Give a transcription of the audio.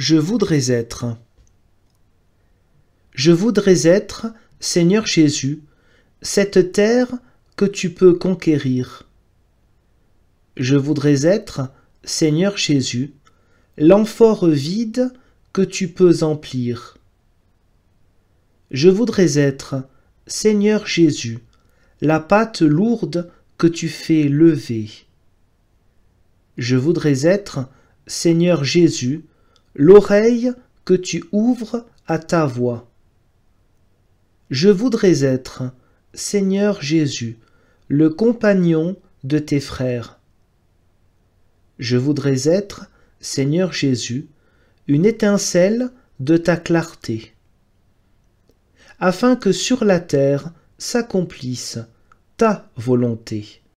Je voudrais être. Je voudrais être, Seigneur Jésus, cette terre que tu peux conquérir. Je voudrais être, Seigneur Jésus, l'amphore vide que tu peux emplir. Je voudrais être, Seigneur Jésus, la pâte lourde que tu fais lever. Je voudrais être, Seigneur Jésus, l'oreille que tu ouvres à ta voix. Je voudrais être, Seigneur Jésus, le compagnon de tes frères. Je voudrais être, Seigneur Jésus, une étincelle de ta clarté, afin que sur la terre s'accomplisse ta volonté.